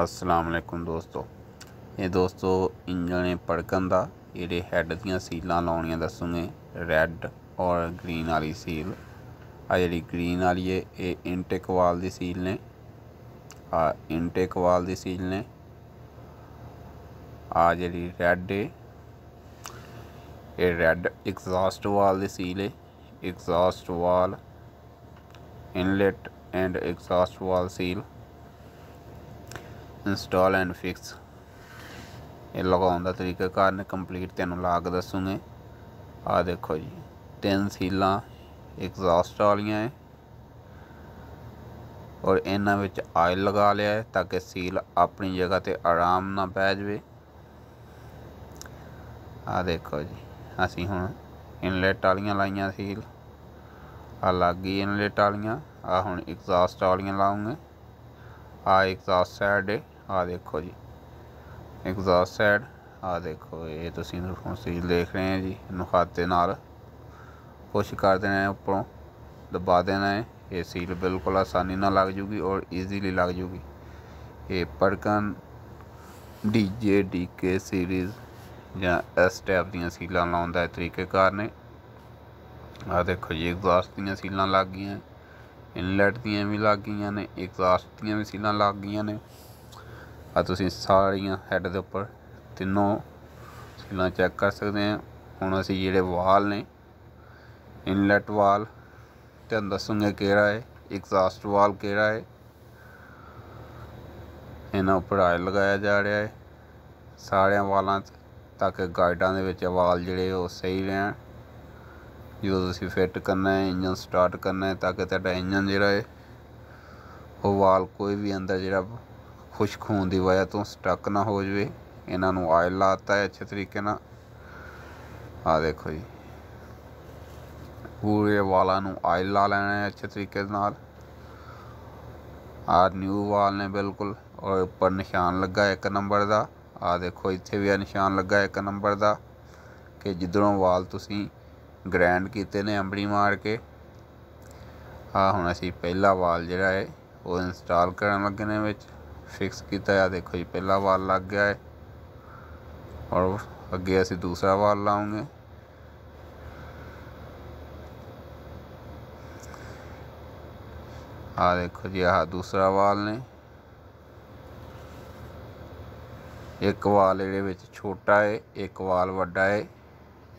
असलकम दोस्तों ये दोस्तों इंजन पड़कन का ये हैड दील लाइनिया दसूंगे रेड और ग्रीन वाली सील आ जी ग्रीन वाली है ये इनटेक वाल की सील ने आ इनटेक वाल की सील ने आ जी रैड है ये रैड एग्जॉस्ट वाल की सील है exhaust valve inlet and exhaust valve seal install and fix ਇਹ ਲਗਾਉਣ ਦਾ ਤਰੀਕਾ ਕਾਰਨ ਕੰਪਲੀਟ ਤੁਹਾਨੂੰ ਲਾ ਕੇ ਦੱਸੂਗੇ ਆ ਦੇਖੋ ਜੀ ਤਿੰਨ ਸੀਲਾਂ ਐਗਜ਼ੌਸਟ ਵਾਲੀਆਂ ਹੈ ਔਰ ਇਹਨਾਂ ਵਿੱਚ ਆਇਲ ਲਗਾ ਲਿਆ ਹੈ ਤਾਂ ਕਿ ਸੀਲ ਆਪਣੀ ਜਗ੍ਹਾ ਤੇ ਆਰਾਮ ਨਾਲ ਪੈ ਜਾਵੇ ਆ ਦੇਖੋ ਜੀ ਅਸੀਂ ਹੁਣ ਇਨਲੈਟ ਵਾਲੀਆਂ ਲਾਈਆਂ ਸੀਲ ਆ ਲੱਗ ਗਈ ਇਨਲੈਟ ਵਾਲੀਆਂ ਆ ਹੁਣ ਐਗਜ਼ੌਸਟ ਵਾਲੀਆਂ ਲਾਉਂਗੇ ਆ ਐਗਜ਼ੌਸਟ ਸਾਈਡ ਹੈ ਆ ਦੇਖੋ ਜੀ ਐਗਜ਼ਾਸਟ ਸਾਈਡ ਆ ਦੇਖੋ ਇਹ ਤੁਸੀਂ ਨੂੰ ਸੀ ਦੇਖ ਰਹੇ ਹੋ ਜੀ ਇਹਨੂੰ ਹੱਥ ਦੇ ਨਾਲ ਪੁਸ਼ ਕਰ ਦੇਣਾ ਹੈ ਉੱਪਰੋਂ ਦਬਾ ਦੇਣਾ ਹੈ ਇਹ ਸੀਲ ਬਿਲਕੁਲ ਆਸਾਨੀ ਨਾਲ ਲੱਗ ਜੂਗੀ ਔਰ ਈਜ਼ੀਲੀ ਲੱਗ ਜੂਗੀ ਇਹ ਪੜਕਨ ਡੀਜੇ ਡੀਕੇ ਸੀਰੀਜ਼ ਜਾਂ ਐਸ ਟੈਪ ਦੀਆਂ ਸੀਲਾਂ ਲਾਉਣ ਦਾ ਤਰੀਕੇਕਾਰ ਨੇ ਆ ਦੇਖੋ ਜੀ ਐਗਜ਼ਾਸਟ ਦੀਆਂ ਸੀਲਾਂ ਲੱਗ ਗਈਆਂ ਇਨਲੈਟ ਦੀਆਂ ਵੀ ਲੱਗ ਗਈਆਂ ਨੇ ਐਗਜ਼ਾਸਟ ਦੀਆਂ ਵੀ ਸੀਲਾਂ ਲੱਗ ਗਈਆਂ ਨੇ ਆ ਤੁਸੀਂ ਸਾਰੀਆਂ ਹੈਡ ਦੇ ਉੱਪਰ ਤਿੰਨੋਂ ਸੀਲਾਂ ਚੈੱਕ ਕਰ ਸਕਦੇ ਆ ਹੁਣ ਅਸੀਂ ਜਿਹੜੇ ਵਾਲ ਨੇ ਇਨਲੈਟ ਵਾਲ ਅੰਦਰ ਦੱਸੂਗੇ ਕਿਹੜਾ ਹੈ ਐਗਜ਼ਾਸਟ ਵਾਲ ਕਿਹੜਾ ਹੈ ਇਹਨਾਂ ਉੱਪਰ ਆਇਲ ਲਗਾਇਆ ਜਾ ਰਿਹਾ ਹੈ ਸਾਰਿਆਂ ਵਾਲਾਂ ਤਾਂ ਕਿ ਗਾਈਡਾਂ ਦੇ ਵਿੱਚ ਵਾਲ ਜਿਹੜੇ ਉਹ ਸਹੀ ਰਹਿਣ ਜਦੋਂ ਤੁਸੀਂ ਫਿੱਟ ਕਰਨਾ ਹੈ ਇੰਜਨ ਸਟਾਰਟ ਕਰਨਾ ਹੈ ਤਾਂ ਕਿ ਤੁਹਾਡਾ ਇੰਜਨ ਜਿਹੜਾ ਹੈ ਉਹ ਵਾਲ ਕੋਈ ਵੀ ਅੰਦਰ ਜਿਹੜਾ ਖੁਸ਼ਕ ਹੋਣ ਦੀ ਵਜ੍ਹਾ ਤੋਂ ਸਟਕ ਨਾ ਹੋ ਜਵੇ ਇਹਨਾਂ ਨੂੰ ਆਇਲ ਲਾਤਾ ਹੈ ਅੱਛੇ ਤਰੀਕੇ ਨਾਲ ਆ ਦੇਖੋ ਜੀ ਪੂਰੇ ਵਾਲਾਂ ਨੂੰ ਆਇਲ ਲਾ ਲੈਣਾ ਹੈ ਅੱਛੇ ਤਰੀਕੇ ਨਾਲ ਆ ਨਿਊ ਵਾਲ ਨੇ ਬਿਲਕੁਲ ਔਰ ਉੱਪਰ ਨਿਸ਼ਾਨ ਲੱਗਾ ਇੱਕ ਨੰਬਰ ਦਾ ਆ ਦੇਖੋ ਇੱਥੇ ਵੀ ਆ ਨਿਸ਼ਾਨ ਲੱਗਾ ਇੱਕ ਨੰਬਰ ਦਾ ਕਿ ਜਿੱਧਰੋਂ ਵਾਲ ਤੁਸੀਂ ਗ੍ਰੈਂਡ ਕੀਤੇ ਨੇ ਅੰਬੜੀ ਮਾਰ ਕੇ ਆ ਹੁਣ ਅਸੀਂ ਪਹਿਲਾ ਵਾਲ ਜਿਹੜਾ ਹੈ ਉਹ ਇੰਸਟਾਲ ਕਰਨ ਲੱਗੇ ਨੇ ਵਿੱਚ फिक्स किया ਆ ਦੇਖੋ ਜੀ ਪਹਿਲਾ ਵਾਲ ਲੱਗ ਗਿਆ और अगे असं दूसरा वाल लाऊंगे हाँ देखो जी आह दूसरा वाल ने एक वाल ये छोटा है एक वाल व्डा है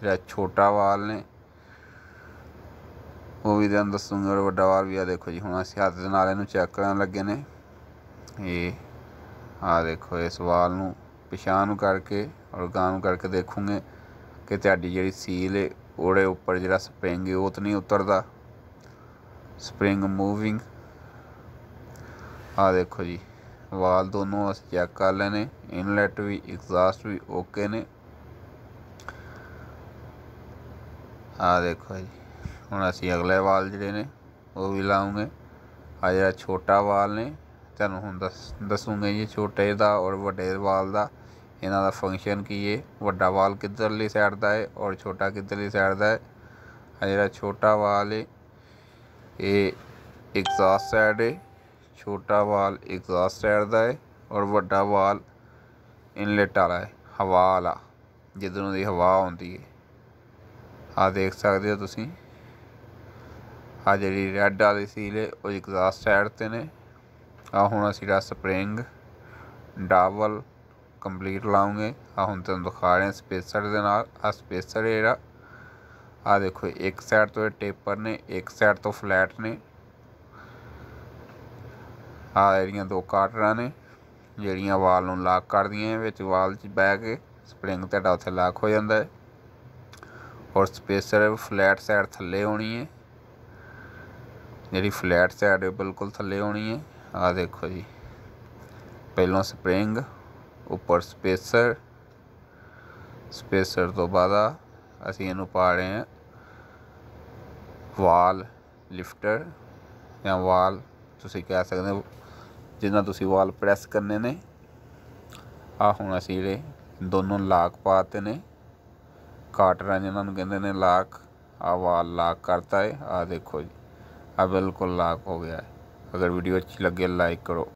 जो छोटा वाल ने वो भी दसूंगे और व्डा वाल भी आ देखो जी हम अस हाथ के चेक कर लगे ने ये हाँ देखो इस वाल न पछाण करके और गांव करके देखूंगे कि ताकि जी सील है ओड़े उपर जो स्प्रिंग वो तो नहीं उतरता स्प्रिंग मूविंग हाँ देखो जी वाल दोनों अस चेक कर लेने इनलैट भी एग्जास्ट भी ओके ने हाँ देखो जी हम अगले वाल जोड़े ने वो भी लाऊंगे आज छोटा वाल ने ਤੁਹਾਨੂੰ ਹੁਣ ਦੱਸ ਦੱਸੂਗਾ ਜੀ ਛੋਟੇ ਦਾ ਔਰ ਵੱਡੇ ਵਾਲ ਦਾ ਇਹਨਾਂ ਦਾ ਫੰਕਸ਼ਨ ਕੀ ਹੈ ਵੱਡਾ ਵਾਲ ਕਿੱਧਰਲੀ ਸਾਈਡ ਦਾ ਹੈ ਔਰ ਛੋਟਾ ਕਿੱਧਰਲੀ ਸਾਈਡ ਦਾ ਹੈ ਆ ਜਿਹੜਾ ਛੋਟਾ ਵਾਲ ਹੈ ਇਹ ਐਗਜ਼ਾਸਟ ਸਾਈਡ ਹੈ ਛੋਟਾ ਵਾਲ ਐਗਜ਼ਾਸਟ ਸਾਈਡ ਦਾ ਹੈ ਔਰ ਵੱਡਾ ਵਾਲ ਇਨਲੇਟ ਵਾਲਾ ਹੈ ਹਵਾ ਵਾਲਾ ਜਿੱਧਰੋਂ ਦੀ ਹਵਾ ਆਉਂਦੀ ਹੈ ਆ ਦੇਖ ਸਕਦੇ ਹੋ ਤੁਸੀਂ ਆ ਜਿਹੜੀ ਰੈੱਡ ਵਾਲੀ ਸੀਲ ਹੈ ਉਹ ਐਗਜ਼ਾਸਟ ਸਾਈਡ ਤੇ ਨੇ ਆ ਹੁਣ ਅਸੀਂ ਜਿਹੜਾ ਸਪਰਿੰਗ ਡਾਵਲ ਕੰਪਲੀਟ ਲਾਉਂਗੇ ਆ ਹੁਣ ਤੁਹਾਨੂੰ ਦਿਖਾ ਰਹੇ ਹਾਂ ਸਪੇਸਰ ਦੇ ਨਾਲ ਆ ਸਪੇਸਰ ਇਹਦਾ ਆ ਦੇਖੋ ਇੱਕ ਸਾਈਡ ਤੋਂ ਇਹ ਟੇਪਰ ਨੇ ਇੱਕ ਸਾਈਡ ਤੋਂ ਫਲੈਟ ਨੇ ਆ ਇਹਦੀਆਂ ਦੋ ਕਾਟਰਾਂ ਨੇ ਜਿਹੜੀਆਂ ਵਾਲ ਨੂੰ ਲਾਕ ਕਰਦੀਆਂ ਵਿੱਚ ਵਾਲ 'ਚ ਬੈ ਕੇ ਸਪਰਿੰਗ ਤੁਹਾਡਾ ਉੱਥੇ ਲਾਕ ਹੋ ਜਾਂਦਾ ਹੈ ਔਰ ਸਪੇਸਰ ਫਲੈਟ ਸਾਈਡ ਥੱਲੇ ਹੋਣੀ ਹੈ ਜਿਹੜੀ ਫਲੈਟ ਸਾਈਡ ਬਿਲਕੁਲ ਥੱਲੇ ਹੋਣੀ ਹੈ ਆ ਦੇਖੋ ਜੀ ਪਹਿਲਾਂ ਸਪ੍ਰਿੰਗ ਉੱਪਰ ਸਪੇਸਰ ਸਪੇਸਰ ਤੋਂ ਬਾਅਦ ਅਸੀਂ ਇਹਨੂੰ ਪਾ ਰਹੇ ਹਾਂ ਵਾਲ ਲਿਫਟਰ ਜਾਂ ਵਾਲ ਤੁਸੀਂ ਕਹਿ ਸਕਦੇ ਹੋ ਜਿੰਨਾ ਤੁਸੀਂ ਵਾਲ ਪ੍ਰੈਸ ਕਰਨੇ ਨੇ ਆ ਹੁਣ ਅਸੀਂ ਜਿਹੜੇ ਦੋਨੋਂ ਲਾਕ ਪਾਤੇ ਨੇ ਕਾਟਰਾਂ ਜਿਹਨਾਂ ਨੂੰ ਕਹਿੰਦੇ ਨੇ ਲਾਕ ਆ ਵਾਲ ਲਾਕ ਕਰਤਾ ਹੈ ਆ ਦੇਖੋ ਜੀ ਆ ਬਿਲਕੁਲ ਲਾਕ ਹੋ ਗਿਆ ਹੈ अगर वीडियो अच्छी लगे लाइक करो